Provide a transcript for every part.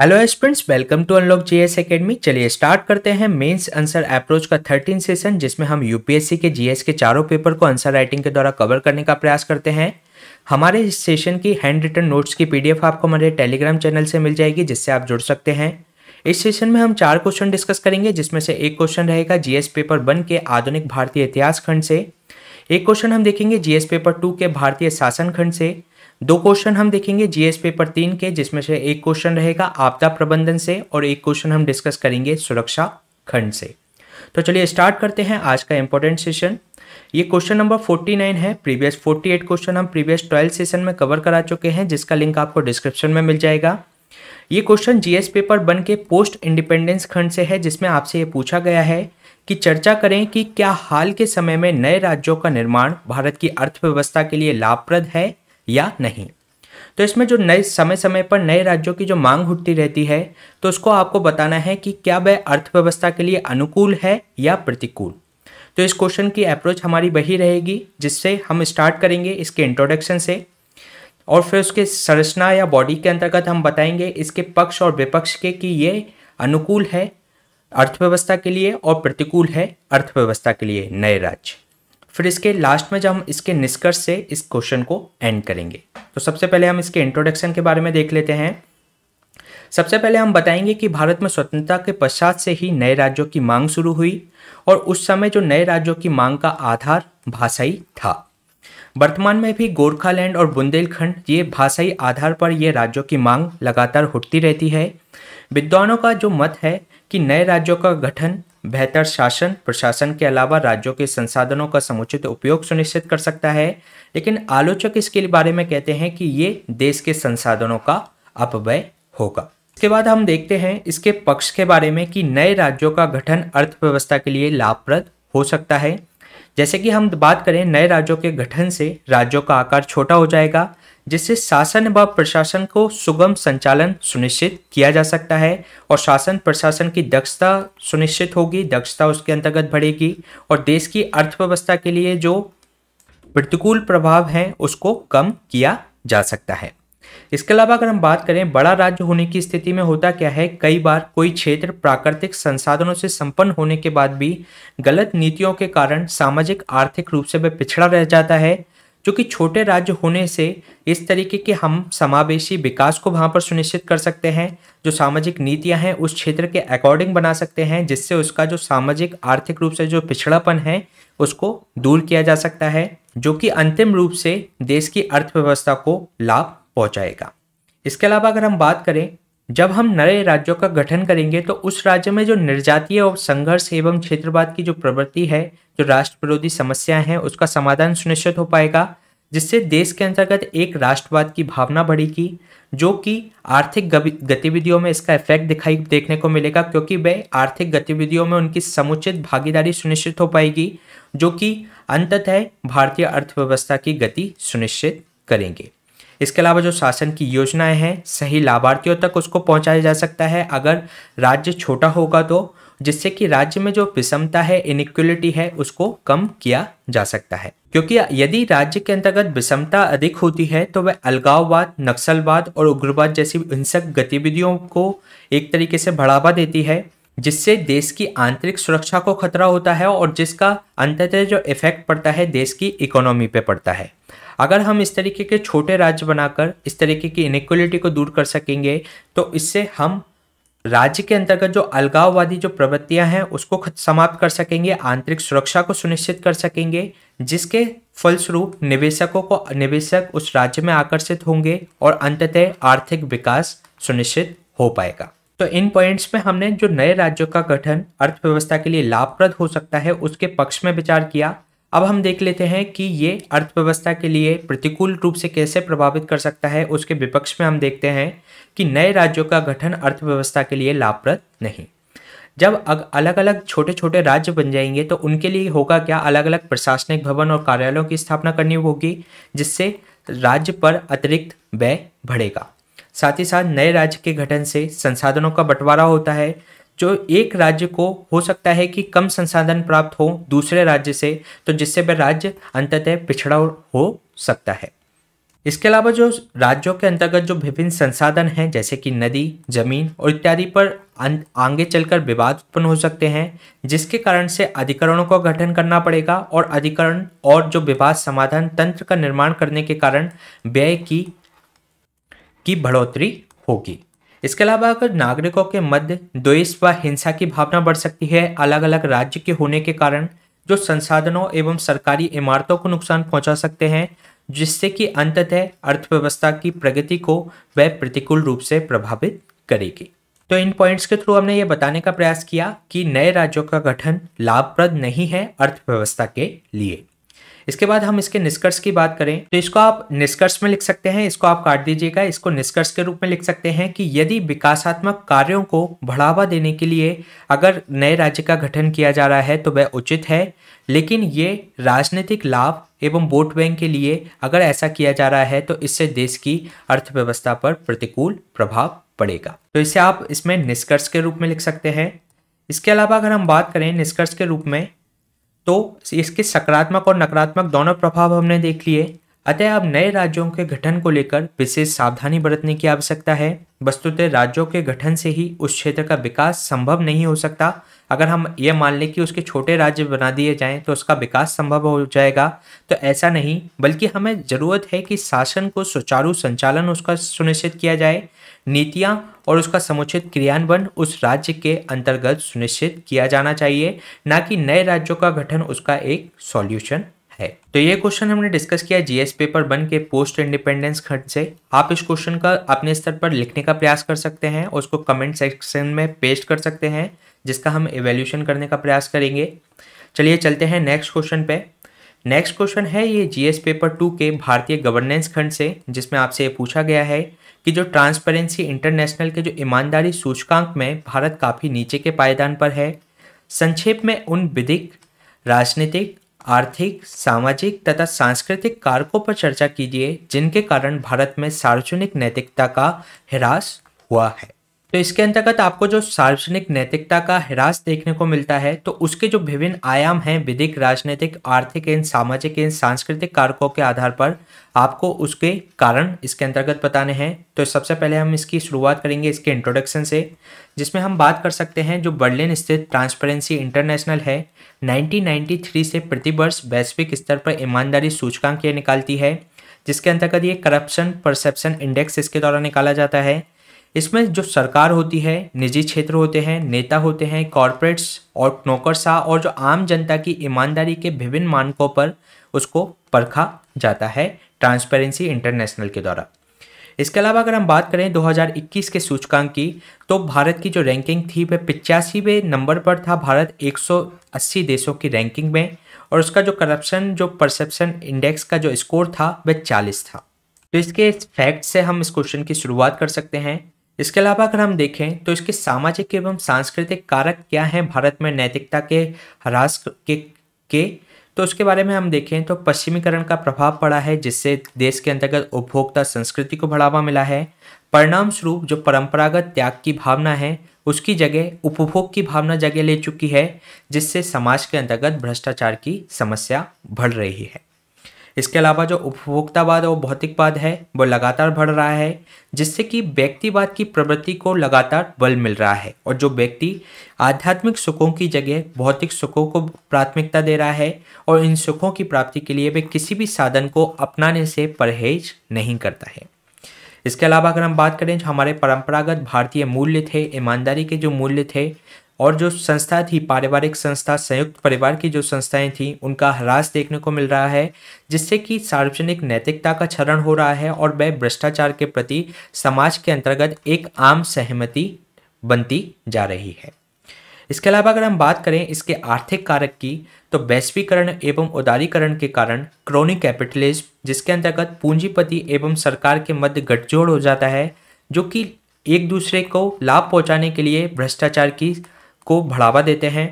hello students welcome to unlock GS academy चलिए start करते हैं मेंस आंसर अप्रोच का थर्टीन सेशन जिसमें हम यूपीएससी के जीएस के चारों पेपर को आंसर राइटिंग के द्वारा कवर करने का प्रयास करते हैं हमारे इस सेशन की हैंड रिटन नोट्स की पीडीएफ आपको हमारे टेलीग्राम चैनल से मिल जाएगी जिससे आप जुड़ सकते हैं इस सेशन में हम चार क्वेश्चन डिस्कस करेंगे जिसमें से एक क्वेश्चन रहेगा जीएस पेपर वन के आधुनिक भारतीय इतिहास खंड से एक क्वेश्चन हम देखेंगे जीएस पेपर टू के भारतीय शासन खंड से दो क्वेश्चन हम देखेंगे जीएस पेपर तीन के जिसमें से एक क्वेश्चन रहेगा आपदा प्रबंधन से और एक क्वेश्चन हम डिस्कस करेंगे सुरक्षा खंड से तो चलिए स्टार्ट करते हैं आज का इंपॉर्टेंट सेशन ये क्वेश्चन नंबर 49 है प्रीवियस 48 क्वेश्चन हम प्रीवियस 12 सेशन में कवर करा चुके हैं जिसका लिंक आपको डिस्क्रिप्शन में मिल जाएगा ये क्वेश्चन जीएस पेपर वन के पोस्ट इंडिपेंडेंस खंड से है जिसमें आपसे ये पूछा गया है कि चर्चा करें कि क्या हाल के समय में नए राज्यों का निर्माण भारत की अर्थव्यवस्था के लिए लाभप्रद है या नहीं तो इसमें जो नए समय समय पर नए राज्यों की जो मांग उठती रहती है तो उसको आपको बताना है कि क्या वह अर्थव्यवस्था के लिए अनुकूल है या प्रतिकूल तो इस क्वेश्चन की अप्रोच हमारी वही रहेगी जिससे हम स्टार्ट करेंगे इसके इंट्रोडक्शन से और फिर उसके संरचना या बॉडी के अंतर्गत हम बताएंगे इसके पक्ष और विपक्ष के कि ये अनुकूल है अर्थव्यवस्था के लिए और प्रतिकूल है अर्थव्यवस्था के लिए नए राज्य फिर इसके लास्ट में जब हम इसके निष्कर्ष से इस क्वेश्चन को एंड करेंगे तो सबसे पहले हम इसके इंट्रोडक्शन के बारे में देख लेते हैं सबसे पहले हम बताएंगे कि भारत में स्वतंत्रता के पश्चात से ही नए राज्यों की मांग शुरू हुई और उस समय जो नए राज्यों की मांग का आधार भाषाई था वर्तमान में भी गोरखालैंड और बुंदेलखंड ये भाषाई आधार पर ये राज्यों की मांग लगातार उठती रहती है विद्वानों का जो मत है कि नए राज्यों का गठन बेहतर शासन प्रशासन के अलावा राज्यों के संसाधनों का समुचित उपयोग सुनिश्चित कर सकता है लेकिन आलोचक इसके बारे में कहते हैं कि ये देश के संसाधनों का अपव्यय होगा इसके बाद हम देखते हैं इसके पक्ष के बारे में कि नए राज्यों का गठन अर्थव्यवस्था के लिए लाभप्रद हो सकता है जैसे कि हम बात करें नए राज्यों के गठन से राज्यों का आकार छोटा हो जाएगा जिससे शासन व प्रशासन को सुगम संचालन सुनिश्चित किया जा सकता है और शासन प्रशासन की दक्षता सुनिश्चित होगी दक्षता उसके अंतर्गत बढ़ेगी और देश की अर्थव्यवस्था के लिए जो प्रतिकूल प्रभाव हैं उसको कम किया जा सकता है इसके अलावा अगर हम बात करें बड़ा राज्य होने की स्थिति में होता क्या है कई बार कोई क्षेत्र प्राकृतिक संसाधनों से संपन्न होने के बाद भी गलत नीतियों के कारण सामाजिक आर्थिक रूप से वह पिछड़ा रह जाता है जो कि छोटे राज्य होने से इस तरीके के हम समावेशी विकास को वहाँ पर सुनिश्चित कर सकते हैं जो सामाजिक नीतियाँ हैं उस क्षेत्र के अकॉर्डिंग बना सकते हैं जिससे उसका जो सामाजिक आर्थिक रूप से जो पिछड़ापन है उसको दूर किया जा सकता है जो कि अंतिम रूप से देश की अर्थव्यवस्था को लाभ पहुँचाएगा इसके अलावा अगर हम बात करें जब हम नए राज्यों का गठन करेंगे तो उस राज्य में जो निर्जातीय और संघर्ष एवं क्षेत्रवाद की जो प्रवृत्ति है जो राष्ट्र विरोधी समस्याएं हैं उसका समाधान सुनिश्चित हो पाएगा जिससे देश के अंतर्गत एक राष्ट्रवाद की भावना बढ़ेगी जो कि आर्थिक गतिविधियों में इसका इफेक्ट दिखाई देखने को मिलेगा क्योंकि वे आर्थिक गतिविधियों में उनकी समुचित भागीदारी सुनिश्चित हो पाएगी जो कि अंततः भारतीय अर्थव्यवस्था की गति सुनिश्चित करेंगे इसके अलावा जो शासन की योजनाएं हैं सही लाभार्थियों तक उसको पहुंचाया जा सकता है अगर राज्य छोटा होगा तो जिससे कि राज्य में जो विषमता है इनिक्वलिटी है उसको कम किया जा सकता है क्योंकि यदि राज्य के अंतर्गत विषमता अधिक होती है तो वह अलगाववाद नक्सलवाद और उग्रवाद जैसी हिंसक गतिविधियों को एक तरीके से बढ़ावा देती है जिससे देश की आंतरिक सुरक्षा को खतरा होता है और जिसका अंततः जो इफेक्ट पड़ता है देश की इकोनॉमी पे पड़ता है अगर हम इस तरीके के छोटे राज्य बनाकर इस तरीके की इनक्वलिटी को दूर कर सकेंगे तो इससे हम राज्य के अंतर्गत जो अलगाववादी जो प्रवृत्तियां हैं उसको समाप्त कर सकेंगे आंतरिक सुरक्षा को सुनिश्चित कर सकेंगे जिसके फलस्वरूप निवेशकों को निवेशक उस राज्य में आकर्षित होंगे और अंततः आर्थिक विकास सुनिश्चित हो पाएगा तो इन पॉइंट्स में हमने जो नए राज्यों का गठन अर्थव्यवस्था के लिए लाभप्रद हो सकता है उसके पक्ष में विचार किया अब हम देख लेते हैं कि ये अर्थव्यवस्था के लिए प्रतिकूल रूप से कैसे प्रभावित कर सकता है उसके विपक्ष में हम देखते हैं कि नए राज्यों का गठन अर्थव्यवस्था के लिए लाभप्रद नहीं जब अलग अलग छोटे छोटे राज्य बन जाएंगे तो उनके लिए होगा क्या अलग अलग प्रशासनिक भवन और कार्यालयों की स्थापना करनी होगी जिससे राज्य पर अतिरिक्त व्यय बढ़ेगा साथ ही साथ नए राज्य के गठन से संसाधनों का बंटवारा होता है जो एक राज्य को हो सकता है कि कम संसाधन प्राप्त हो दूसरे राज्य से तो जिससे वह राज्य अंततः पिछड़ा हो सकता है इसके अलावा जो राज्यों के अंतर्गत जो विभिन्न संसाधन हैं जैसे कि नदी जमीन और इत्यादि पर अं-, आगे चलकर विवाद उत्पन्न हो सकते हैं जिसके कारण से अधिकरणों का गठन करना पड़ेगा और अधिकरण और जो विवाद समाधान तंत्र का निर्माण करने के कारण व्यय की की बढ़ोतरी होगी इसके अलावा अगर नागरिकों के मध्य द्वेष व हिंसा की भावना बढ़ सकती है अलग अलग राज्य के होने के कारण जो संसाधनों एवं सरकारी इमारतों को नुकसान पहुंचा सकते हैं जिससे कि अंततः अर्थव्यवस्था की प्रगति को वह प्रतिकूल रूप से प्रभावित करेगी तो इन पॉइंट्स के थ्रू हमने ये बताने का प्रयास किया कि नए राज्यों का गठन लाभप्रद नहीं है अर्थव्यवस्था के लिए इसके बाद हम इसके निष्कर्ष की बात करें तो इसको आप निष्कर्ष में लिख सकते हैं इसको आप काट दीजिएगा इसको निष्कर्ष के रूप में लिख सकते हैं कि यदि विकासात्मक कार्यों को बढ़ावा देने के लिए अगर नए राज्य का गठन किया जा रहा है तो वह उचित है लेकिन ये राजनीतिक लाभ एवं वोट बैंक के लिए अगर ऐसा किया जा रहा है तो इससे देश की अर्थव्यवस्था पर प्रतिकूल प्रभाव पड़ेगा तो इसे आप इसमें निष्कर्ष के रूप में लिख सकते हैं इसके अलावा अगर हम बात करें निष्कर्ष के रूप में तो इसके सकारात्मक और नकारात्मक दोनों प्रभाव हमने देख लिए अतः अब नए राज्यों के गठन को लेकर विशेष सावधानी बरतने की आवश्यकता है वस्तुतः राज्यों के गठन से ही उस क्षेत्र का विकास संभव नहीं हो सकता अगर हम यह मान लें कि उसके छोटे राज्य बना दिए जाएं तो उसका विकास संभव हो जाएगा तो ऐसा नहीं बल्कि हमें ज़रूरत है कि शासन को सुचारू संचालन उसका सुनिश्चित किया जाए नीतियाँ और उसका समुचित क्रियान्वयन उस राज्य के अंतर्गत सुनिश्चित किया जाना चाहिए ना कि नए राज्यों का गठन उसका एक सॉल्यूशन है तो ये क्वेश्चन हमने डिस्कस किया जीएस पेपर वन के पोस्ट इंडिपेंडेंस खर्च से आप इस क्वेश्चन का अपने स्तर पर लिखने का प्रयास कर सकते हैं और उसको कमेंट सेक्शन में पेस्ट कर सकते हैं जिसका हम इवेल्यूशन करने का प्रयास करेंगे चलिए चलते हैं नेक्स्ट क्वेश्चन पे नेक्स्ट क्वेश्चन है ये जीएस पेपर टू के भारतीय गवर्नेंस खंड से जिसमें आपसे ये पूछा गया है कि जो ट्रांसपेरेंसी इंटरनेशनल के जो ईमानदारी सूचकांक में भारत काफ़ी नीचे के पायदान पर है संक्षेप में उन विधिक राजनीतिक आर्थिक सामाजिक तथा सांस्कृतिक कारकों पर चर्चा कीजिए जिनके कारण भारत में सार्वजनिक नैतिकता का ह्रास हुआ है तो इसके अंतर्गत आपको जो सार्वजनिक नैतिकता का ह्रास देखने को मिलता है तो उसके जो विभिन्न आयाम हैं विधिक राजनीतिक आर्थिक एवं सामाजिक एवं सांस्कृतिक कारकों के आधार पर आपको उसके कारण इसके अंतर्गत बताने हैं तो सबसे पहले हम इसकी शुरुआत करेंगे इसके इंट्रोडक्शन से जिसमें हम बात कर सकते हैं जो बर्लिन स्थित ट्रांसपेरेंसी इंटरनेशनल है 1993 से प्रतिवर्ष वैश्विक स्तर पर ईमानदारी सूचकांक ये निकालती है जिसके अंतर्गत ये करप्शन परसेप्शन इंडेक्स इसके द्वारा निकाला जाता है इसमें जो सरकार होती है निजी क्षेत्र होते हैं नेता होते हैं कॉरपोरेट्स और नौकरशाह और जो आम जनता की ईमानदारी के विभिन्न मानकों पर उसको परखा जाता है ट्रांसपेरेंसी इंटरनेशनल के द्वारा इसके अलावा अगर हम बात करें 2021 के सूचकांक की तो भारत की जो रैंकिंग थी वह पिचासीवें नंबर पर था भारत 180 देशों की रैंकिंग में और उसका जो करप्शन जो परसेप्शन इंडेक्स का जो स्कोर था वह 40 था तो इसके फैक्ट से हम इस क्वेश्चन की शुरुआत कर सकते हैं इसके अलावा अगर हम देखें तो इसके सामाजिक एवं सांस्कृतिक कारक क्या हैं भारत में नैतिकता के ह्रास के के तो उसके बारे में हम देखें तो पश्चिमीकरण का प्रभाव पड़ा है जिससे देश के अंतर्गत उपभोक्ता संस्कृति को बढ़ावा मिला है परिणाम स्वरूप जो परंपरागत त्याग की भावना है उसकी जगह उपभोग की भावना जगह ले चुकी है जिससे समाज के अंतर्गत भ्रष्टाचार की समस्या बढ़ रही है इसके अलावा जो उपभोक्तावाद और भौतिकवाद है वो लगातार बढ़ रहा है जिससे कि व्यक्तिवाद की प्रवृत्ति को लगातार बल मिल रहा है और जो व्यक्ति आध्यात्मिक सुखों की जगह भौतिक सुखों को प्राथमिकता दे रहा है और इन सुखों की प्राप्ति के लिए वे किसी भी साधन को अपनाने से परहेज नहीं करता है इसके अलावा अगर हम बात करें जो हमारे परंपरागत भारतीय मूल्य थे ईमानदारी के जो मूल्य थे और जो संस्था थी पारिवारिक संस्था संयुक्त परिवार की जो संस्थाएं थीं उनका ह्रास देखने को मिल रहा है जिससे कि सार्वजनिक नैतिकता का क्षरण हो रहा है और वह भ्रष्टाचार के प्रति समाज के अंतर्गत एक आम सहमति बनती जा रही है इसके अलावा अगर हम बात करें इसके आर्थिक कारक की तो वैश्वीकरण एवं उदारीकरण के कारण क्रोनिक कैपिटलिज्म जिसके अंतर्गत पूंजीपति एवं सरकार के मध्य गठजोड़ हो जाता है जो कि एक दूसरे को लाभ पहुंचाने के लिए भ्रष्टाचार की को बढ़ावा देते हैं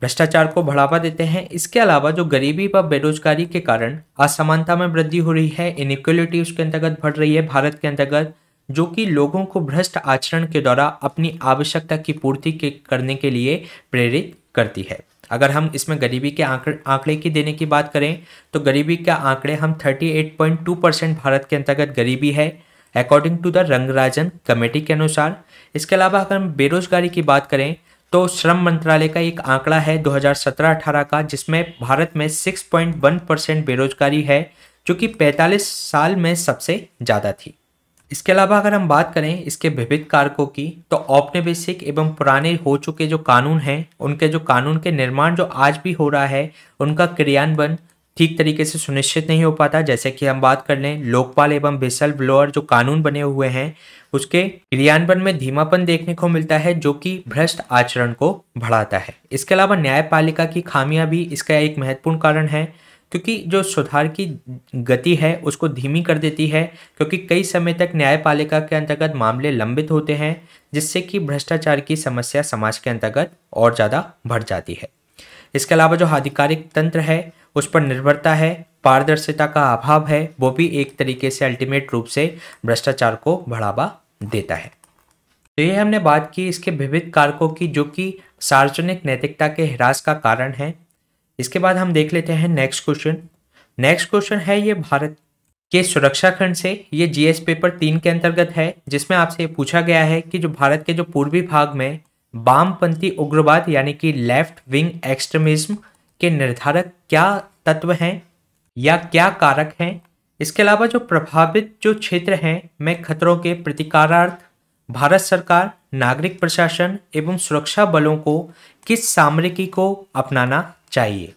भ्रष्टाचार को बढ़ावा देते हैं इसके अलावा जो गरीबी व बेरोजगारी के कारण असमानता में वृद्धि हो रही है इनिक्वलिटी उसके अंतर्गत बढ़ रही है भारत के अंतर्गत जो कि लोगों को भ्रष्ट आचरण के द्वारा अपनी आवश्यकता की पूर्ति के करने के लिए प्रेरित करती है अगर हम इसमें गरीबी के आंकड़े आंकड़े की देने की बात करें तो गरीबी का आंकड़े हम 38.2 परसेंट भारत के अंतर्गत गरीबी है according to the Rangarajan committee के अनुसार इसके अलावा अगर हम बेरोजगारी की बात करें तो श्रम मंत्रालय का एक आंकड़ा है 2017-18 का जिसमें भारत में 6.1 परसेंट बेरोजगारी है जो कि 45 साल में सबसे ज़्यादा थी इसके अलावा अगर हम बात करें इसके विभिन्न कारकों की तो औपनिवेशिक एवं पुराने हो चुके जो कानून हैं उनके जो कानून के निर्माण जो आज भी हो रहा है उनका क्रियान्वयन ठीक तरीके से सुनिश्चित नहीं हो पाता जैसे कि हम बात कर लें लोकपाल एवं बेसल ब्लोअर जो कानून बने हुए हैं उसके क्रियान्वयन में धीमापन देखने को मिलता है जो कि भ्रष्ट आचरण को बढ़ाता है इसके अलावा न्यायपालिका की खामियां भी इसका एक महत्वपूर्ण कारण है क्योंकि जो सुधार की गति है उसको धीमी कर देती है क्योंकि कई समय तक न्यायपालिका के अंतर्गत मामले लंबित होते हैं जिससे कि भ्रष्टाचार की समस्या समाज के अंतर्गत और ज़्यादा बढ़ जाती है इसके अलावा जो आधिकारिक तंत्र है उस पर निर्भरता है पारदर्शिता का अभाव है वो भी एक तरीके से अल्टीमेट रूप से भ्रष्टाचार को बढ़ावा देता है तो ये हमने बात की इसके विविध कारकों की जो कि सार्वजनिक नैतिकता के ह्रास का कारण है इसके बाद हम देख लेते हैं नेक्स्ट क्वेश्चन नेक्स्ट क्वेश्चन है ये भारत के सुरक्षा खंड से ये जीएस पेपर तीन के अंतर्गत है जिसमें आपसे पूछा गया है कि जो भारत के जो पूर्वी भाग में वामपंथी उग्रवाद यानी कि लेफ्ट विंग एक्सट्रीमिज्म के निर्धारक क्या तत्व हैं या क्या कारक हैं इसके अलावा जो प्रभावित जो क्षेत्र हैं में खतरों के प्रतिकारार्थ भारत सरकार नागरिक प्रशासन एवं सुरक्षा बलों को किस सामरिकी को अपनाना चाहिए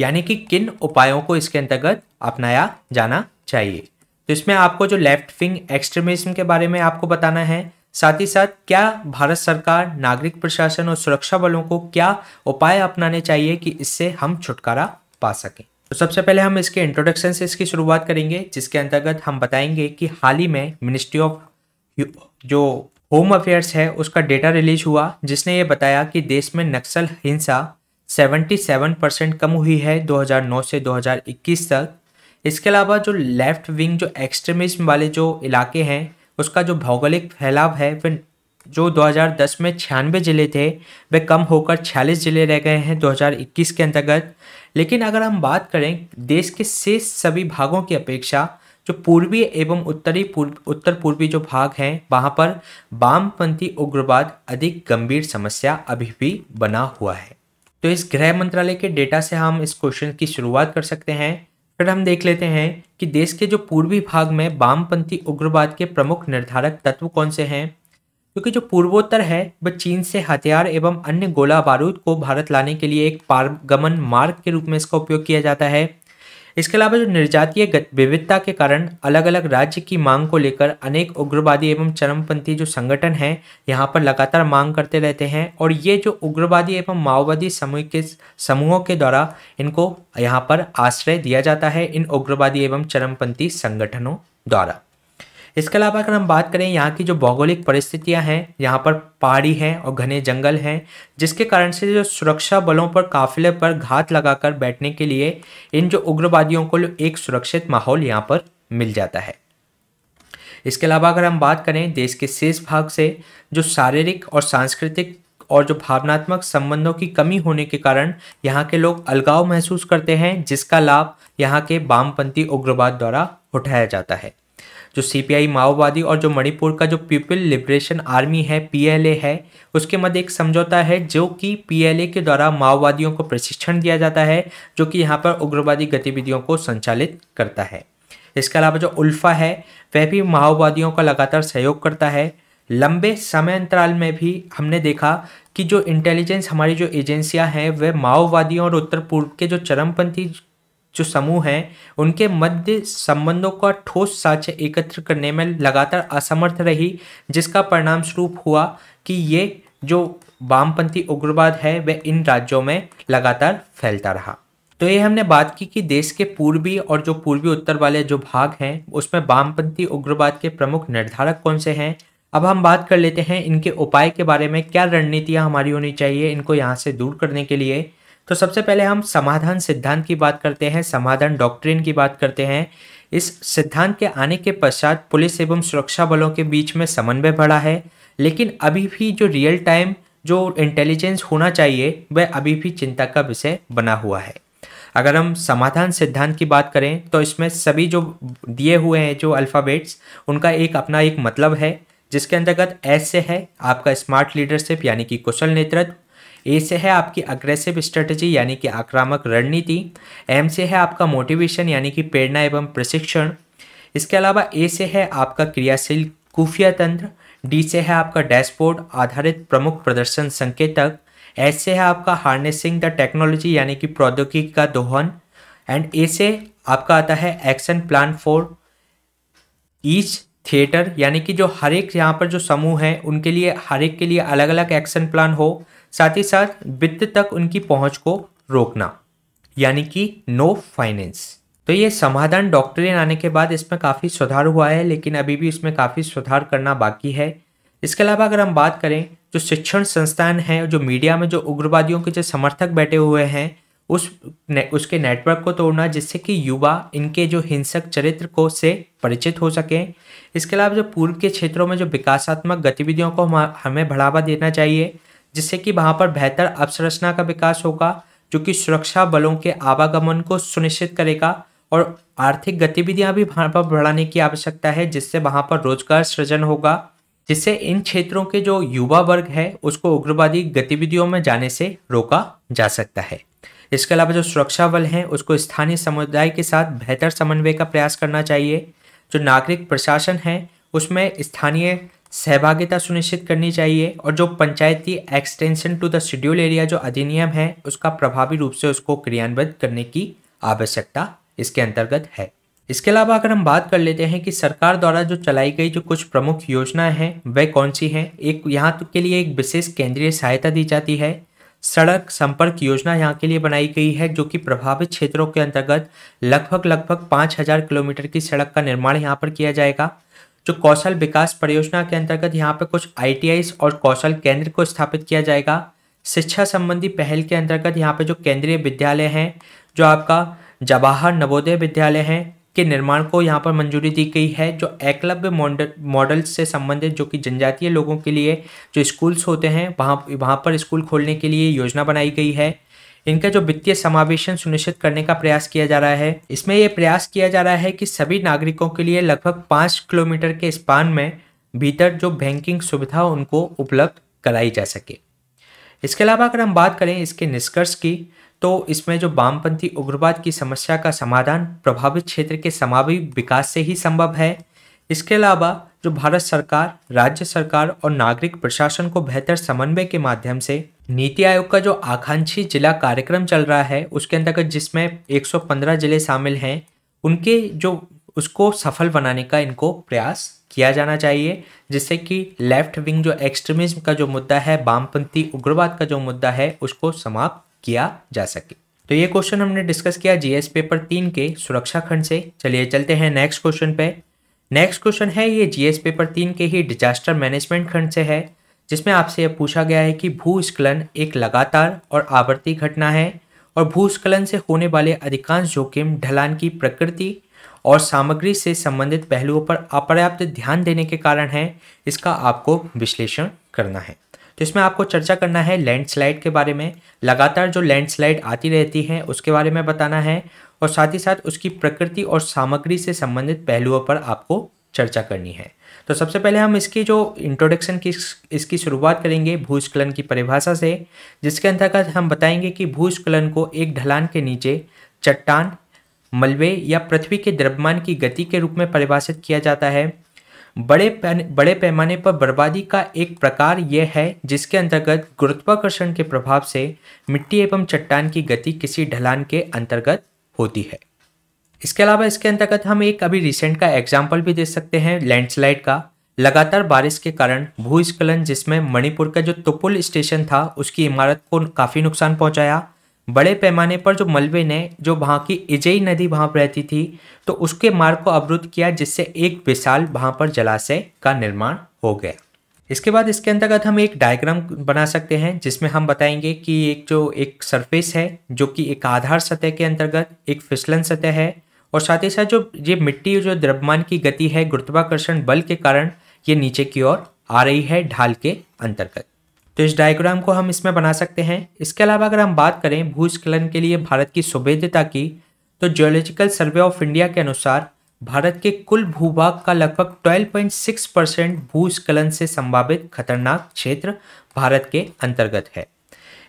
यानी कि किन उपायों को इसके अंतर्गत अपनाया जाना चाहिए तो इसमें आपको जो लेफ्ट विंग एक्सट्रीमिज्म के बारे में आपको बताना है साथ ही साथ क्या भारत सरकार नागरिक प्रशासन और सुरक्षा बलों को क्या उपाय अपनाने चाहिए कि इससे हम छुटकारा पा सकें तो सबसे पहले हम इसके इंट्रोडक्शन से इसकी शुरुआत करेंगे जिसके अंतर्गत हम बताएंगे कि हाल ही में मिनिस्ट्री ऑफ जो होम अफेयर्स है उसका डेटा रिलीज हुआ जिसने ये बताया कि देश में नक्सल हिंसा 77 परसेंट कम हुई है 2009 से 2021 तक इसके अलावा जो लेफ्ट विंग जो एक्सट्रीमिज्म वाले जो इलाके हैं उसका जो भौगोलिक फैलाव है वह जो 2010 में छियानवे ज़िले थे वे कम होकर 46 ज़िले रह गए हैं 2021 के अंतर्गत लेकिन अगर हम बात करें देश के शेष सभी भागों की अपेक्षा जो पूर्वी एवं उत्तरी पूर्व उत्तर पूर्वी जो भाग हैं वहाँ पर वामपंथी उग्रवाद अधिक गंभीर समस्या अभी भी बना हुआ है तो इस गृह मंत्रालय के डेटा से हम इस क्वेश्चन की शुरुआत कर सकते हैं फिर हम देख लेते हैं कि देश के जो पूर्वी भाग में वामपंथी उग्रवाद के प्रमुख निर्धारक तत्व कौन से हैं क्योंकि जो पूर्वोत्तर है वह चीन से हथियार एवं अन्य गोला बारूद को भारत लाने के लिए एक पारगमन मार्ग के रूप में इसका उपयोग किया जाता है इसके अलावा जो निर्जातीय विविधता के कारण अलग अलग राज्य की मांग को लेकर अनेक उग्रवादी एवं चरमपंथी जो संगठन हैं यहाँ पर लगातार मांग करते रहते हैं और ये जो उग्रवादी एवं माओवादी समूह के समूहों के द्वारा इनको यहाँ पर आश्रय दिया जाता है इन उग्रवादी एवं चरमपंथी संगठनों द्वारा इसके अलावा अगर हम बात करें यहाँ की जो भौगोलिक परिस्थितियाँ हैं यहाँ पर पहाड़ी हैं और घने जंगल हैं जिसके कारण से जो सुरक्षा बलों पर काफिले पर घात लगाकर बैठने के लिए इन जो उग्रवादियों को एक सुरक्षित माहौल यहाँ पर मिल जाता है इसके अलावा अगर हम बात करें देश के शेष भाग से जो शारीरिक और सांस्कृतिक और जो भावनात्मक संबंधों की कमी होने के कारण यहाँ के लोग अलगाव महसूस करते हैं जिसका लाभ यहाँ के वामपंथी उग्रवाद द्वारा उठाया जाता है जो सीपीआई माओवादी और जो मणिपुर का जो पीपल लिबरेशन आर्मी है पीएलए है उसके मध्य एक समझौता है जो कि पीएलए के द्वारा माओवादियों को प्रशिक्षण दिया जाता है जो कि यहाँ पर उग्रवादी गतिविधियों को संचालित करता है इसके अलावा जो उल्फा है वह भी माओवादियों का लगातार सहयोग करता है लंबे समय अंतराल में भी हमने देखा कि जो इंटेलिजेंस हमारी जो एजेंसियां हैं वह माओवादियों और उत्तर पूर्व के जो चरमपंथी जो समूह हैं उनके मध्य संबंधों का ठोस साक्ष्य एकत्र करने में लगातार असमर्थ रही जिसका परिणाम स्वरूप हुआ कि ये जो वामपंथी उग्रवाद है वह इन राज्यों में लगातार फैलता रहा तो ये हमने बात की कि देश के पूर्वी और जो पूर्वी उत्तर वाले जो भाग हैं उसमें वामपंथी उग्रवाद के प्रमुख निर्धारक कौन से हैं अब हम बात कर लेते हैं इनके उपाय के बारे में क्या रणनीतियाँ हमारी होनी चाहिए इनको यहाँ से दूर करने के लिए तो सबसे पहले हम समाधान सिद्धांत की बात करते हैं समाधान डॉक्ट्रिन की बात करते हैं इस सिद्धांत के आने के पश्चात पुलिस एवं सुरक्षा बलों के बीच में समन्वय बढ़ा है लेकिन अभी भी जो रियल टाइम जो इंटेलिजेंस होना चाहिए वह अभी भी चिंता का विषय बना हुआ है अगर हम समाधान सिद्धांत की बात करें तो इसमें सभी जो दिए हुए हैं जो अल्फ़ाबेट्स उनका एक अपना एक मतलब है जिसके अंतर्गत एस से है आपका स्मार्ट लीडरशिप यानी कि कुशल नेतृत्व ए से है आपकी अग्रेसिव स्ट्रेटजी यानी कि आक्रामक रणनीति एम से है आपका मोटिवेशन यानी कि प्रेरणा एवं प्रशिक्षण इसके अलावा ए से है आपका क्रियाशील खुफिया तंत्र डी से है आपका डैशबोर्ड आधारित प्रमुख प्रदर्शन संकेतक एस से है आपका हार्नेसिंग द टेक्नोलॉजी यानी कि प्रौद्योगिकी का दोहन एंड ए से आपका आता है action plan for each theatre यानी कि जो हर एक यहाँ पर जो समूह है उनके लिए हर एक के लिए अलग अलग एक्शन प्लान हो साथ ही साथ वित्त तक उनकी पहुंच को रोकना यानी कि नो फाइनेंस तो ये समाधान डॉक्टरियन आने के बाद इसमें काफ़ी सुधार हुआ है लेकिन अभी भी इसमें काफ़ी सुधार करना बाकी है इसके अलावा अगर हम बात करें जो शिक्षण संस्थान हैं जो मीडिया में जो उग्रवादियों के जो समर्थक बैठे हुए हैं उस ने, उसके नेटवर्क को तोड़ना जिससे कि युवा इनके जो हिंसक चरित्र को से परिचित हो सकें इसके अलावा जो पूर्व के क्षेत्रों में जो विकासात्मक गतिविधियों को हमें बढ़ावा देना चाहिए जिससे कि वहाँ पर बेहतर अवसंरचना का विकास होगा जो कि सुरक्षा बलों के आवागमन को सुनिश्चित करेगा और आर्थिक गतिविधियां भी वहाँ पर बढ़ाने की आवश्यकता है जिससे वहाँ पर रोजगार सृजन होगा जिससे इन क्षेत्रों के जो युवा वर्ग है उसको उग्रवादी गतिविधियों में जाने से रोका जा सकता है इसके अलावा जो सुरक्षा बल हैं उसको स्थानीय समुदाय के साथ बेहतर समन्वय का प्रयास करना चाहिए जो नागरिक प्रशासन है उसमें स्थानीय सहभागिता सुनिश्चित करनी चाहिए और जो panchayati extension to the schedule area जो अधिनियम है उसका प्रभावी रूप से उसको क्रियान्वित करने की आवश्यकता इसके अंतर्गत है इसके अलावा अगर हम बात कर लेते हैं कि सरकार द्वारा जो चलाई गई जो कुछ प्रमुख योजनाएं हैं वह कौन सी हैं एक यहाँ तो के लिए एक विशेष केंद्रीय सहायता दी जाती है सड़क संपर्क योजना यहाँ के लिए बनाई गई है जो कि प्रभावित क्षेत्रों के अंतर्गत लगभग लगभग पाँच हज़ार किलोमीटर की सड़क का निर्माण यहाँ पर किया जाएगा जो कौशल विकास परियोजना के अंतर्गत यहाँ पर कुछ आई और कौशल केंद्र को स्थापित किया जाएगा शिक्षा संबंधी पहल के अंतर्गत यहाँ पे जो केंद्रीय विद्यालय हैं जो आपका जवाहर नवोदय विद्यालय हैं के निर्माण को यहाँ पर मंजूरी दी गई है जो एकलव्य मॉडल मॉडल से संबंधित जो कि जनजातीय लोगों के लिए जो स्कूल्स होते हैं वहाँ वहाँ पर स्कूल खोलने के लिए योजना बनाई गई है इनका जो वित्तीय समावेशन सुनिश्चित करने का प्रयास किया जा रहा है इसमें यह प्रयास किया जा रहा है कि सभी नागरिकों के लिए लगभग पाँच किलोमीटर के स्पान में भीतर जो बैंकिंग सुविधा उनको उपलब्ध कराई जा सके इसके अलावा अगर हम बात करें इसके निष्कर्ष की तो इसमें जो वामपंथी उग्रवाद की समस्या का समाधान प्रभावित क्षेत्र के समावी विकास से ही संभव है इसके अलावा जो भारत सरकार राज्य सरकार और नागरिक प्रशासन को बेहतर समन्वय के माध्यम से नीति आयोग का जो आकांक्षी जिला कार्यक्रम चल रहा है उसके अंतर्गत जिसमें 115 जिले शामिल हैं उनके जो उसको सफल बनाने का इनको प्रयास किया जाना चाहिए जिससे कि लेफ्ट विंग जो एक्सट्रीमिज्म का जो मुद्दा है वामपंथी उग्रवाद का जो मुद्दा है उसको समाप्त किया जा सके तो ये क्वेश्चन हमने डिस्कस किया जीएस पेपर तीन के सुरक्षा खंड से चलिए चलते हैं नेक्स्ट क्वेश्चन पे नेक्स्ट क्वेश्चन है ये जीएस पेपर तीन के ही डिजास्टर मैनेजमेंट खंड से है जिसमें आपसे यह पूछा गया है कि भूस्खलन एक लगातार और आवर्ती घटना है और भूस्खलन से होने वाले अधिकांश जोखिम ढलान की प्रकृति और सामग्री से संबंधित पहलुओं पर अपर्याप्त ध्यान देने के कारण है इसका आपको विश्लेषण करना है तो इसमें आपको चर्चा करना है लैंडस्लाइड के बारे में लगातार जो लैंडस्लाइड आती रहती है उसके बारे में बताना है और साथ ही साथ उसकी प्रकृति और सामग्री से संबंधित पहलुओं पर आपको चर्चा करनी है तो सबसे पहले हम इसकी जो इंट्रोडक्शन की इसकी शुरुआत करेंगे भूस्खलन की परिभाषा से जिसके अंतर्गत हम बताएंगे कि भूस्खलन को एक ढलान के नीचे चट्टान मलबे या पृथ्वी के द्रव्यमान की गति के रूप में परिभाषित किया जाता है बड़े बड़े पैमाने पर बर्बादी का एक प्रकार यह है जिसके अंतर्गत गुरुत्वाकर्षण के प्रभाव से मिट्टी एवं चट्टान की गति किसी ढलान के अंतर्गत होती है इसके अलावा इसके अंतर्गत हम एक अभी रिसेंट का एग्जाम्पल भी दे सकते हैं लैंडस्लाइड का लगातार बारिश के कारण भूस्खलन जिसमें मणिपुर का जो तुपुल स्टेशन था उसकी इमारत को काफ़ी नुकसान पहुंचाया बड़े पैमाने पर जो मलबे ने जो वहाँ की इजई नदी वहाँ पर रहती थी तो उसके मार्ग को अवरुद्ध किया जिससे एक विशाल वहाँ पर जलाशय का निर्माण हो गया इसके बाद इसके अंतर्गत हम एक डायग्राम बना सकते हैं जिसमें हम बताएंगे कि एक जो एक सरफेस है जो कि एक आधार सतह के अंतर्गत एक फिसलन सतह है और साथ ही साथ जो ये मिट्टी जो द्रव्यमान की गति है गुरुत्वाकर्षण बल के कारण ये नीचे की ओर आ रही है ढाल के अंतर्गत तो इस डायग्राम को हम इसमें बना सकते हैं इसके अलावा अगर हम बात करें भूस्खलन के लिए भारत की सुभेद्यता की तो जियोलॉजिकल सर्वे ऑफ इंडिया के अनुसार भारत के कुल भूभाग का लगभग 12.6 परसेंट भूस्खलन से संभावित खतरनाक क्षेत्र भारत के अंतर्गत है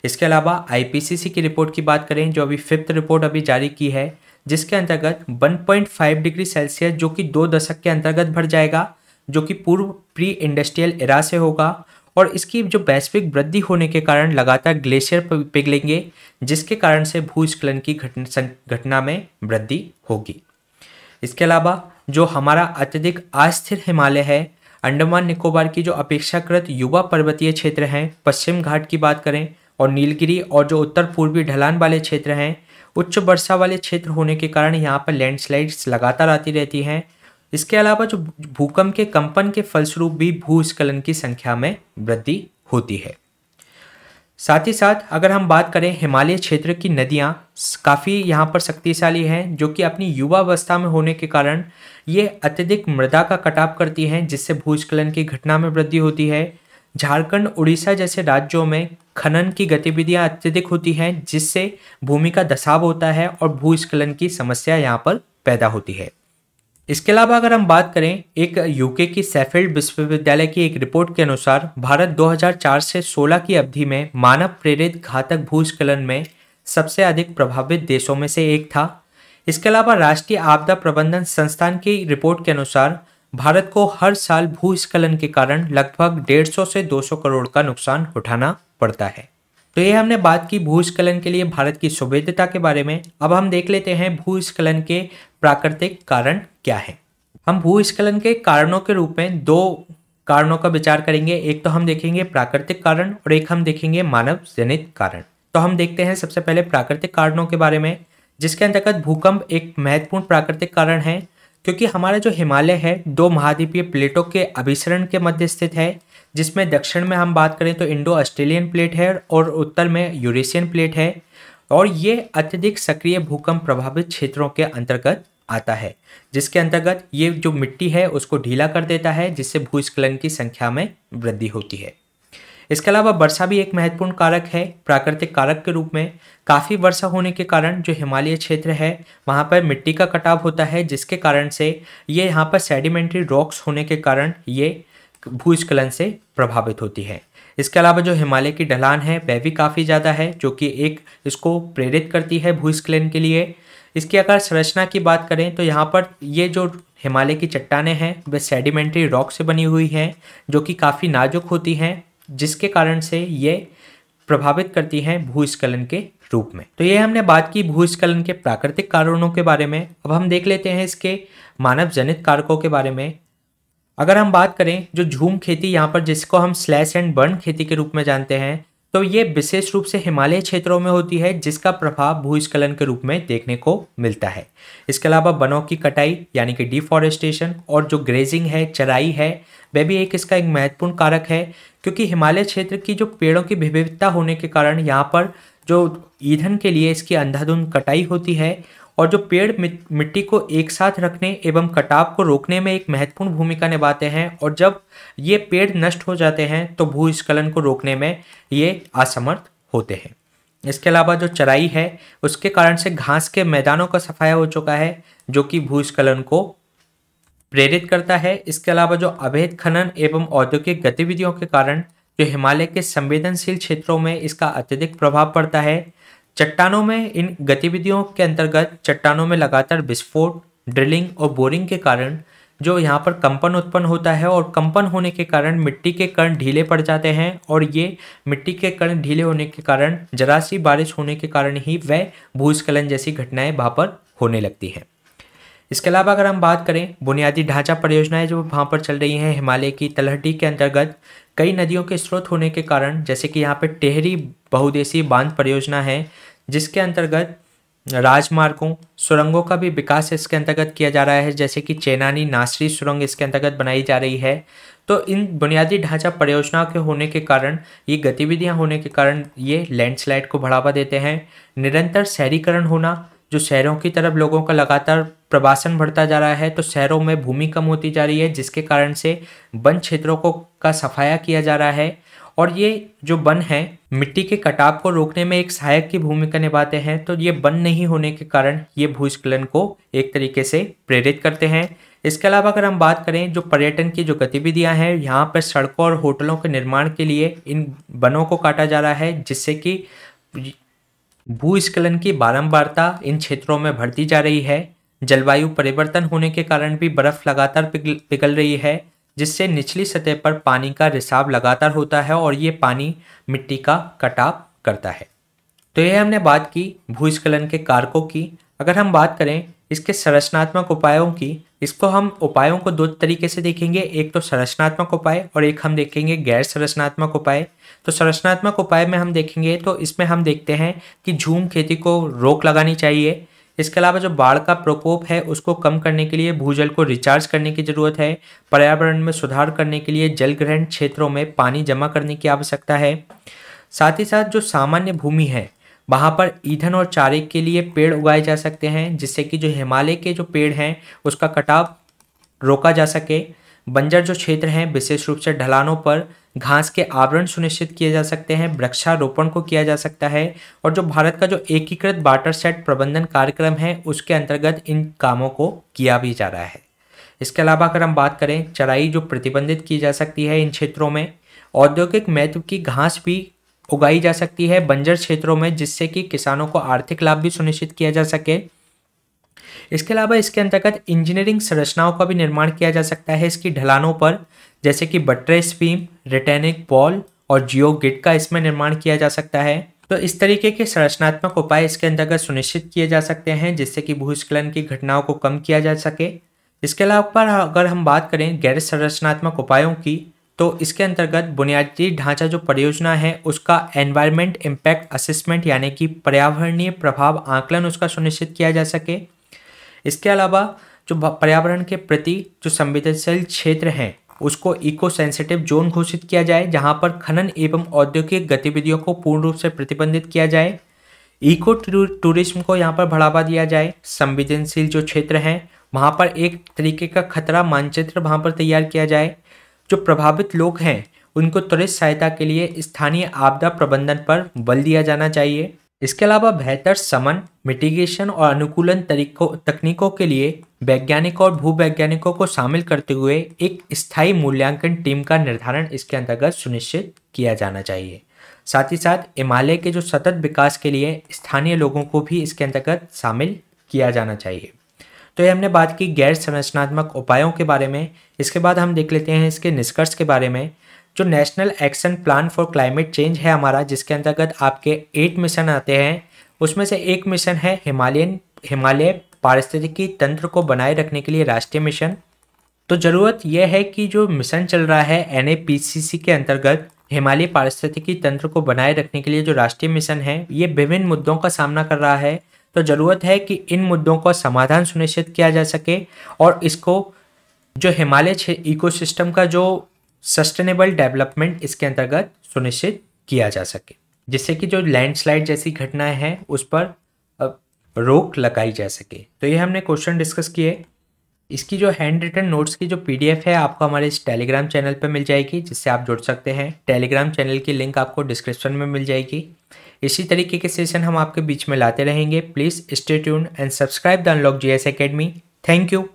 इसके अलावा आईपीसीसी की रिपोर्ट की बात करें जो अभी फिफ्थ रिपोर्ट अभी जारी की है जिसके अंतर्गत 1.5 डिग्री सेल्सियस जो कि दो दशक के अंतर्गत भर जाएगा जो कि पूर्व प्री इंडस्ट्रियल इरा से होगा और इसकी जो वैश्विक वृद्धि होने के कारण लगातार ग्लेशियर पिघलेंगे जिसके कारण से भूस्खलन की घटना में वृद्धि होगी इसके अलावा जो हमारा अत्यधिक अस्थिर हिमालय है अंडमान निकोबार की जो अपेक्षाकृत युवा पर्वतीय क्षेत्र हैं पश्चिम घाट की बात करें और नीलगिरी और जो उत्तर पूर्वी ढलान वाले क्षेत्र हैं उच्च वर्षा वाले क्षेत्र होने के कारण यहाँ पर लैंडस्लाइड्स लगातार आती रहती हैं इसके अलावा जो भूकंप के कंपन के फलस्वरूप भी भूस्खलन की संख्या में वृद्धि होती है साथ ही साथ अगर हम बात करें हिमालय क्षेत्र की नदियाँ काफ़ी यहाँ पर शक्तिशाली हैं जो कि अपनी युवावस्था में होने के कारण ये अत्यधिक मृदा का कटाव करती हैं जिससे भूस्खलन की घटना में वृद्धि होती है झारखंड उड़ीसा जैसे राज्यों में खनन की गतिविधियाँ अत्यधिक होती हैं जिससे भूमि का दशाव होता है और भूस्खलन की समस्या यहाँ पर पैदा होती है इसके अलावा अगर हम बात करें एक यूके की सेफील्ड विश्वविद्यालय की एक रिपोर्ट के अनुसार भारत 2004 से 16 की अवधि में मानव प्रेरित घातक भूस्खलन में सबसे अधिक प्रभावित देशों में से एक था इसके अलावा राष्ट्रीय आपदा प्रबंधन संस्थान की रिपोर्ट के अनुसार भारत को हर साल भूस्खलन के कारण लगभग 150 से 200 करोड़ का नुकसान उठाना पड़ता है तो ये हमने बात की भूस्खलन के लिए भारत की सुवेद्यता के बारे में अब हम देख लेते हैं भूस्खलन के प्राकृतिक कारण क्या है हम भूस्खलन के कारणों के रूप में दो कारणों का विचार करेंगे एक तो हम देखेंगे प्राकृतिक कारण और एक हम देखेंगे मानव जनित कारण तो हम देखते हैं सबसे पहले प्राकृतिक कारणों के बारे में जिसके अंतर्गत भूकंप एक महत्वपूर्ण प्राकृतिक कारण है क्योंकि हमारा जो हिमालय है दो महाद्वीपीय प्लेटों के अभिसरण के मध्य स्थित है जिसमें दक्षिण में हम बात करें तो इंडो ऑस्ट्रेलियन प्लेट है और उत्तर में यूरेशियन प्लेट है और ये अत्यधिक सक्रिय भूकंप प्रभावित क्षेत्रों के अंतर्गत आता है जिसके अंतर्गत ये जो मिट्टी है उसको ढीला कर देता है जिससे भूस्खलन की संख्या में वृद्धि होती है इसके अलावा वर्षा भी एक महत्वपूर्ण कारक है प्राकृतिक कारक के रूप में काफ़ी वर्षा होने के कारण जो हिमालय क्षेत्र है वहाँ पर मिट्टी का कटाव होता है जिसके कारण से ये यहाँ पर सेडिमेंट्री रॉक्स होने के कारण ये भूस्खलन से प्रभावित होती है इसके अलावा जो हिमालय की ढलान है वह भी काफ़ी ज़्यादा है जो कि एक इसको प्रेरित करती है भूस्खलन के लिए इसकी अगर संरचना की बात करें तो यहाँ पर ये जो हिमालय की चट्टाने हैं वे सेडिमेंट्री रॉक से बनी हुई हैं जो कि काफ़ी नाजुक होती हैं जिसके कारण से ये प्रभावित करती हैं भूस्खलन के रूप में तो ये हमने बात की भूस्खलन के प्राकृतिक कारणों के बारे में अब हम देख लेते हैं इसके मानव जनित कारकों के बारे में अगर हम बात करें जो झूम खेती यहाँ पर जिसको हम स्लैश एंड बर्न खेती के रूप में जानते हैं तो ये विशेष रूप से हिमालय क्षेत्रों में होती है जिसका प्रभाव भूस्खलन के रूप में देखने को मिलता है इसके अलावा वनों की कटाई यानी कि डिफॉरेस्टेशन और जो ग्रेजिंग है चराई है वह भी एक इसका एक महत्वपूर्ण कारक है क्योंकि हिमालय क्षेत्र की जो पेड़ों की विविधता होने के कारण यहाँ पर जो ईंधन के लिए इसकी अंधाधुंध कटाई होती है और जो पेड़ मिट्टी को एक साथ रखने एवं कटाव को रोकने में एक महत्वपूर्ण भूमिका निभाते हैं और जब ये पेड़ नष्ट हो जाते हैं तो भूस्खलन को रोकने में ये असमर्थ होते हैं इसके अलावा जो चराई है उसके कारण से घास के मैदानों का सफाया हो चुका है जो कि भूस्खलन को प्रेरित करता है इसके अलावा जो अवैध खनन एवं औद्योगिक गतिविधियों के कारण जो हिमालय के संवेदनशील क्षेत्रों में इसका अत्यधिक प्रभाव पड़ता है चट्टानों में इन गतिविधियों के अंतर्गत चट्टानों में लगातार विस्फोट ड्रिलिंग और बोरिंग के कारण जो यहाँ पर कंपन उत्पन्न होता है और कंपन होने के कारण मिट्टी के कण ढीले पड़ जाते हैं और ये मिट्टी के कण ढीले होने के कारण जरा सी बारिश होने के कारण ही वह भूस्खलन जैसी घटनाएं वहाँ पर होने लगती हैं इसके अलावा अगर हम बात करें बुनियादी ढांचा परियोजनाएं जो वहाँ पर चल रही हैं हिमालय की तलहटी के अंतर्गत कई नदियों के स्रोत होने के कारण जैसे कि यहाँ पर टेहरी बहुदेशीय बांध परियोजना है जिसके अंतर्गत राजमार्गों सुरंगों का भी विकास इसके अंतर्गत किया जा रहा है जैसे कि चेनानी नासरी सुरंग इसके अंतर्गत बनाई जा रही है तो इन बुनियादी ढांचा परियोजनाओं के होने के कारण ये गतिविधियां होने के कारण ये लैंडस्लाइड को बढ़ावा देते हैं निरंतर शहरीकरण होना जो शहरों की तरफ लोगों का लगातार प्रवासन बढ़ता जा रहा है तो शहरों में भूमि कम होती जा रही है जिसके कारण से वन क्षेत्रों को का सफाया किया जा रहा है और ये जो वन है मिट्टी के कटाव को रोकने में एक सहायक की भूमिका निभाते हैं तो ये वन नहीं होने के कारण ये भूस्खलन को एक तरीके से प्रेरित करते हैं इसके अलावा अगर हम बात करें जो पर्यटन की जो गतिविधियां हैं यहाँ पर सड़कों और होटलों के निर्माण के लिए इन वनों को काटा जा रहा है जिससे कि भूस्खलन की बारंबारता इन क्षेत्रों में बढ़ती जा रही है जलवायु परिवर्तन होने के कारण भी बर्फ लगातार पिघल पिघल रही है जिससे निचली सतह पर पानी का रिसाव लगातार होता है और ये पानी मिट्टी का कटाव करता है तो यह हमने बात की भूस्खलन के कारकों की अगर हम बात करें इसके संरचनात्मक उपायों की इसको हम उपायों को दो तरीके से देखेंगे एक तो संरचनात्मक उपाय और एक हम देखेंगे गैर संरचनात्मक उपाय तो संरचनात्मक उपाय में हम देखेंगे तो इसमें हम देखते हैं कि झूम खेती को रोक लगानी चाहिए इसके अलावा जो बाढ़ का प्रकोप है उसको कम करने के लिए भूजल को रिचार्ज करने की ज़रूरत है पर्यावरण में सुधार करने के लिए जल ग्रहण क्षेत्रों में पानी जमा करने की आवश्यकता है साथ ही साथ जो सामान्य भूमि है वहाँ पर ईंधन और चारे के लिए पेड़ उगाए जा सकते हैं जिससे कि जो हिमालय के जो पेड़ हैं उसका कटाव रोका जा सके बंजर जो क्षेत्र हैं विशेष रूप से ढलानों पर घास के आवरण सुनिश्चित किए जा सकते हैं वृक्षारोपण को किया जा सकता है और जो भारत का जो एकीकृत वाटर सेट प्रबंधन कार्यक्रम है उसके अंतर्गत इन कामों को किया भी जा रहा है इसके अलावा अगर हम बात करें चराई जो प्रतिबंधित की जा सकती है इन क्षेत्रों में औद्योगिक महत्व की घास भी उगाई जा सकती है बंजर क्षेत्रों में जिससे कि किसानों को आर्थिक लाभ भी सुनिश्चित किया जा सके इसके अलावा इसके अंतर्गत इंजीनियरिंग संरचनाओं का भी निर्माण किया जा सकता है इसकी ढलानों पर जैसे कि बट्रेस बीम रिटेनिक बॉल और जियो गिट का इसमें निर्माण किया जा सकता है तो इस तरीके के संरचनात्मक उपाय इसके अंतर्गत सुनिश्चित किए जा सकते हैं जिससे कि भूस्खलन की घटनाओं को कम किया जा सके इसके अलावा अगर हम बात करें गैर संरचनात्मक उपायों की तो इसके अंतर्गत बुनियादी ढांचा जो परियोजना है उसका एनवायरमेंट इम्पैक्ट असेसमेंट यानी कि पर्यावरणीय प्रभाव आकलन उसका सुनिश्चित किया जा सके इसके अलावा जो पर्यावरण के प्रति जो संवेदनशील क्षेत्र हैं उसको इको सेंसिटिव जोन घोषित किया जाए जहां पर खनन एवं औद्योगिक गतिविधियों को पूर्ण रूप से प्रतिबंधित किया जाए इको टूरिज्म को यहाँ पर बढ़ावा दिया जाए संवेदनशील जो क्षेत्र हैं वहाँ पर एक तरीके का खतरा मानचित्र वहाँ पर तैयार किया जाए जो प्रभावित लोग हैं उनको त्वरित सहायता के लिए स्थानीय आपदा प्रबंधन पर बल दिया जाना चाहिए इसके अलावा बेहतर समन मिटिगेशन और अनुकूलन तरीकों तकनीकों के लिए वैज्ञानिकों और भूवैज्ञानिकों को शामिल करते हुए एक स्थायी मूल्यांकन टीम का निर्धारण इसके अंतर्गत सुनिश्चित किया जाना चाहिए साथ ही साथ हिमालय के जो सतत विकास के लिए स्थानीय लोगों को भी इसके अंतर्गत शामिल किया जाना चाहिए तो ये हमने बात की गैर संरचनात्मक उपायों के बारे में इसके बाद हम देख लेते हैं इसके निष्कर्ष के बारे में जो national action plan for climate change है हमारा जिसके अंतर्गत आपके एट मिशन आते हैं उसमें से एक मिशन है हिमालयन हिमालय पारिस्थितिकी तंत्र को बनाए रखने के लिए राष्ट्रीय मिशन तो ज़रूरत यह है कि जो मिशन चल रहा है एन के अंतर्गत हिमालय पारिस्थितिकी तंत्र को बनाए रखने के लिए जो राष्ट्रीय मिशन है ये विभिन्न मुद्दों का सामना कर रहा है तो ज़रूरत है कि इन मुद्दों का समाधान सुनिश्चित किया जा सके और इसको जो हिमालय इकोसिस्टम का जो सस्टेनेबल डेवलपमेंट इसके अंतर्गत सुनिश्चित किया जा सके जिससे कि जो लैंडस्लाइड जैसी घटनाएं हैं उस पर रोक लगाई जा सके तो ये हमने क्वेश्चन डिस्कस किए इसकी जो हैंड रिटन नोट्स की जो पीडीएफ है आपको हमारे इस टेलीग्राम चैनल पर मिल जाएगी जिससे आप जुड़ सकते हैं टेलीग्राम चैनल की लिंक आपको डिस्क्रिप्शन में मिल जाएगी इसी तरीके के सेशन हम आपके बीच में लाते रहेंगे please stay tune and subscribe the unlock G S thank you